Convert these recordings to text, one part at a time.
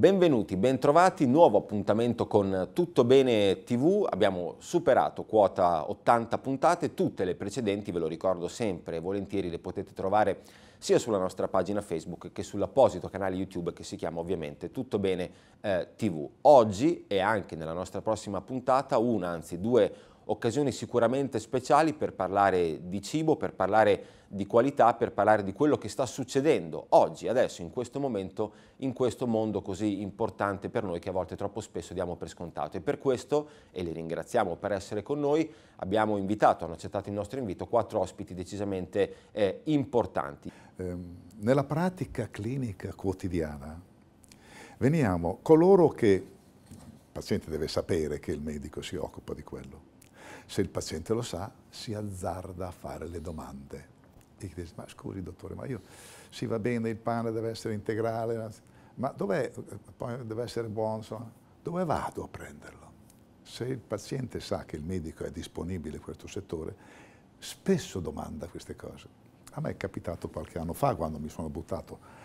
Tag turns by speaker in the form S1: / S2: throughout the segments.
S1: Benvenuti, bentrovati, nuovo appuntamento con Tutto Bene TV, abbiamo superato quota 80 puntate, tutte le precedenti ve lo ricordo sempre, e volentieri le potete trovare sia sulla nostra pagina Facebook che sull'apposito canale YouTube che si chiama ovviamente Tutto Bene eh, TV. Oggi e anche nella nostra prossima puntata, una anzi due occasioni sicuramente speciali per parlare di cibo, per parlare di qualità, per parlare di quello che sta succedendo oggi, adesso, in questo momento, in questo mondo così importante per noi che a volte troppo spesso diamo per scontato. E per questo, e li ringraziamo per essere con noi, abbiamo invitato, hanno accettato il nostro invito, quattro ospiti decisamente eh, importanti.
S2: Ehm, nella pratica clinica quotidiana veniamo coloro che, il paziente deve sapere che il medico si occupa di quello, se il paziente lo sa, si azzarda a fare le domande. E dice, ma scusi dottore, ma io, sì va bene, il pane deve essere integrale, ma dov'è, poi deve essere buono, insomma, dove vado a prenderlo? Se il paziente sa che il medico è disponibile in questo settore, spesso domanda queste cose. A me è capitato qualche anno fa quando mi sono buttato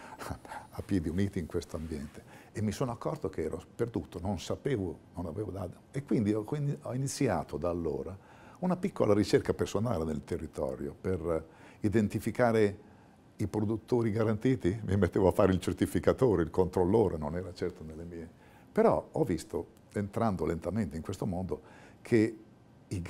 S2: a piedi uniti in questo ambiente e mi sono accorto che ero perduto, non sapevo, non avevo dato. E quindi ho, quindi ho iniziato da allora una piccola ricerca personale nel territorio per identificare i produttori garantiti. Mi mettevo a fare il certificatore, il controllore, non era certo nelle mie. Però ho visto, entrando lentamente in questo mondo, che i,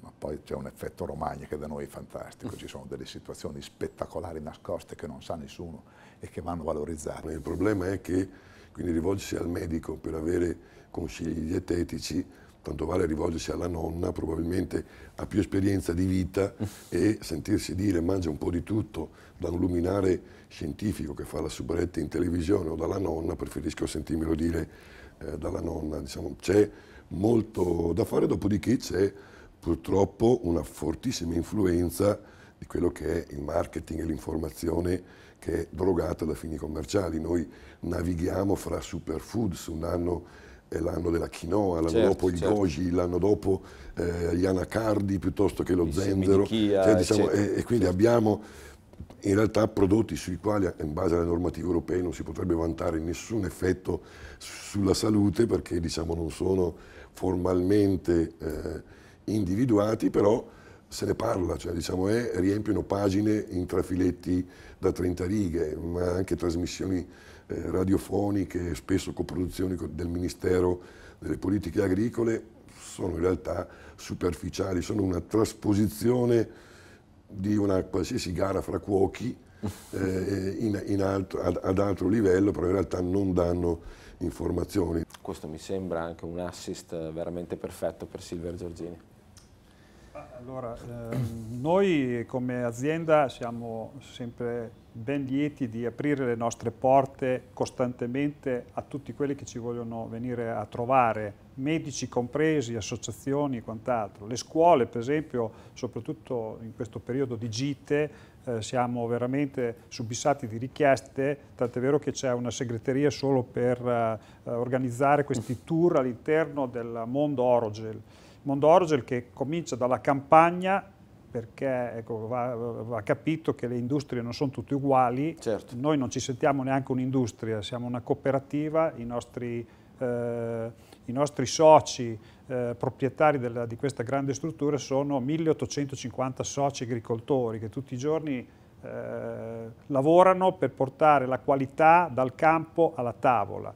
S2: ma poi c'è un effetto Romagna che da noi è fantastico, ci sono delle situazioni spettacolari nascoste che non sa nessuno e che vanno valorizzate. Il problema
S3: è che quindi rivolgersi al medico per avere
S2: consigli dietetici,
S3: tanto vale rivolgersi alla nonna, probabilmente ha più esperienza di vita e sentirsi dire mangia un po' di tutto da un luminare scientifico che fa la subretta in televisione o dalla nonna, preferisco sentirmelo dire eh, dalla nonna. Diciamo, c'è molto da fare, dopodiché c'è purtroppo una fortissima influenza di quello che è il marketing e l'informazione che è drogata da fini commerciali. Noi navighiamo fra superfoods, un anno è l'anno della quinoa, l'anno certo, dopo il certo. goji, l'anno dopo eh, gli anacardi piuttosto che lo il zenzero. Cioè, diciamo, e, e, quindi certo. abbiamo in realtà prodotti sui quali in base alle normative europee non si potrebbe vantare nessun effetto sulla salute perché diciamo, non sono formalmente eh, individuati, però se ne parla, cioè, diciamo, è, riempiono pagine in trafiletti da 30 righe, ma anche trasmissioni eh, radiofoniche, spesso coproduzioni del Ministero delle Politiche Agricole, sono in realtà superficiali, sono una trasposizione di una qualsiasi gara fra cuochi eh, in, in altro, ad, ad altro livello, però in realtà non danno informazioni.
S1: Questo mi sembra anche un assist veramente perfetto per Silvia Giorgini.
S4: Allora, eh, noi come azienda siamo sempre ben lieti di aprire le nostre porte costantemente a tutti quelli che ci vogliono venire a trovare, medici compresi, associazioni e quant'altro. Le scuole, per esempio, soprattutto in questo periodo di gite, eh, siamo veramente subissati di richieste, tant'è vero che c'è una segreteria solo per eh, organizzare questi tour all'interno del mondo Orogel. Mondo Orogel che comincia dalla campagna perché ecco, va, va, capito che le industrie non sono tutte uguali, certo. noi non ci sentiamo neanche un'industria, siamo una cooperativa, i nostri eh, i nostri soci eh, proprietari della, di questa grande struttura sono 1850 soci agricoltori che tutti i giorni eh, lavorano per portare la qualità dal campo alla tavola.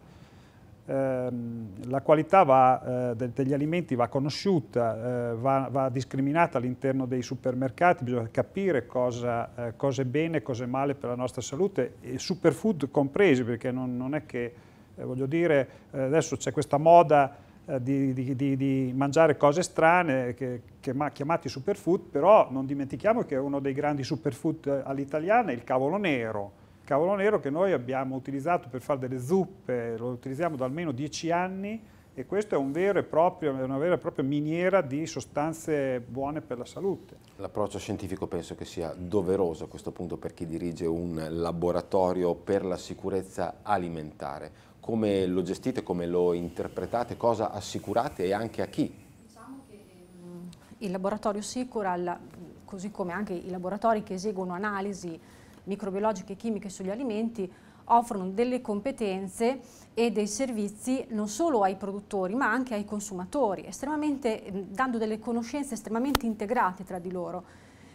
S4: Ehm, la qualità va, eh, degli alimenti va conosciuta, eh, va, va, discriminata all'interno dei supermercati, bisogna capire cosa, eh, cosa, è bene e cosa è male per la nostra salute, e superfood compresi, perché non, non è che eh, voglio dire, eh, adesso c'è questa moda eh, di, di, di, di, mangiare cose strane che, che chiamati superfood, però non dimentichiamo che uno dei grandi superfood eh, all'italiana è il cavolo nero. Il cavolo nero che noi abbiamo utilizzato per fare delle zuppe, lo utilizziamo da almeno 10 anni, e questa è un proprio, una vera e propria miniera di sostanze buone per la salute.
S1: L'approccio scientifico penso che sia doveroso a questo punto per chi dirige un laboratorio per la sicurezza alimentare. Come lo gestite, come lo interpretate, cosa assicurate e anche a chi? Diciamo
S5: che ehm, il laboratorio Sicural, così come anche i laboratori che eseguono analisi microbiologiche e chimiche sugli alimenti, offrono delle competenze e dei servizi non solo ai produttori ma anche ai consumatori, dando delle conoscenze estremamente integrate tra di loro.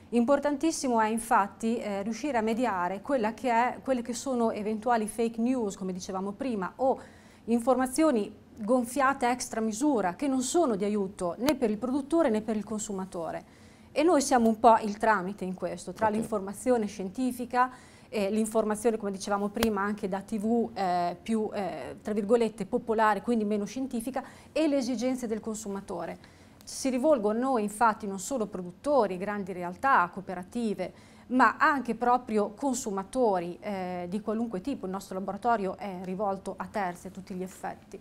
S5: Importantissimo è infatti eh, riuscire a mediare che è, quelle che sono eventuali fake news, come dicevamo prima, o informazioni gonfiate extra misura che non sono di aiuto né per il produttore né per il consumatore. E noi siamo un po' il tramite in questo, tra okay. l'informazione scientifica eh, l'informazione, come dicevamo prima, anche da TV eh, più, eh, tra virgolette, popolare, quindi meno scientifica, e le esigenze del consumatore. Si rivolgono a noi infatti non solo produttori, grandi realtà, cooperative, ma anche proprio consumatori eh, di qualunque tipo. Il nostro laboratorio è rivolto a terzi a tutti gli effetti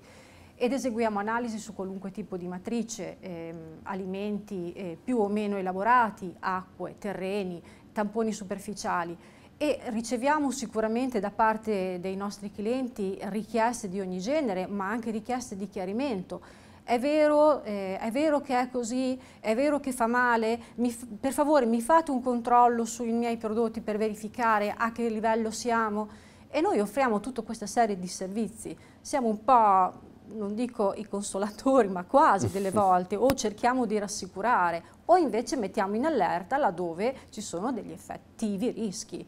S5: ed eseguiamo analisi su qualunque tipo di matrice, ehm, alimenti eh, più o meno elaborati, acque, terreni, tamponi superficiali e riceviamo sicuramente da parte dei nostri clienti richieste di ogni genere, ma anche richieste di chiarimento. È vero, eh, è vero che è così, è vero che fa male, mi, per favore mi fate un controllo sui miei prodotti per verificare a che livello siamo e noi offriamo tutta questa serie di servizi. Siamo un po' non dico i consolatori, ma quasi delle volte, o cerchiamo di rassicurare, o invece mettiamo in allerta laddove ci sono degli effettivi rischi.